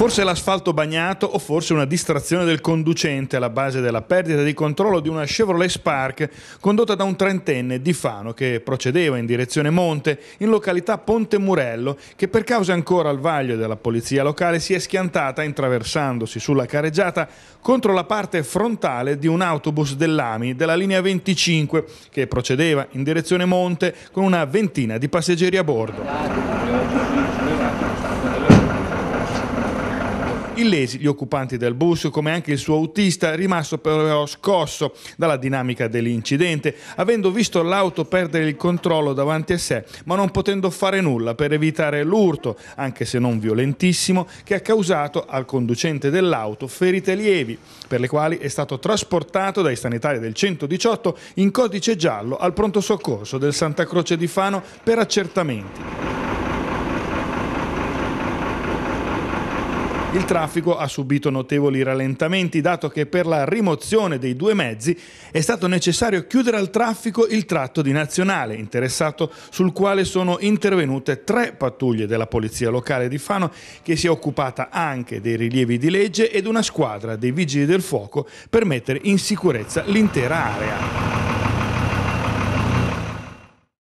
Forse l'asfalto bagnato o forse una distrazione del conducente alla base della perdita di controllo di una Chevrolet Spark condotta da un trentenne di Fano che procedeva in direzione Monte in località Ponte Murello che per cause ancora al vaglio della polizia locale si è schiantata intraversandosi sulla careggiata contro la parte frontale di un autobus dell'AMI della linea 25 che procedeva in direzione Monte con una ventina di passeggeri a bordo. Illesi gli occupanti del bus, come anche il suo autista, rimasto però scosso dalla dinamica dell'incidente, avendo visto l'auto perdere il controllo davanti a sé, ma non potendo fare nulla per evitare l'urto, anche se non violentissimo, che ha causato al conducente dell'auto ferite lievi, per le quali è stato trasportato dai sanitari del 118 in codice giallo al pronto soccorso del Santa Croce di Fano per accertamenti. Il traffico ha subito notevoli rallentamenti, dato che per la rimozione dei due mezzi è stato necessario chiudere al traffico il tratto di Nazionale, interessato sul quale sono intervenute tre pattuglie della Polizia Locale di Fano, che si è occupata anche dei rilievi di legge ed una squadra dei Vigili del Fuoco per mettere in sicurezza l'intera area.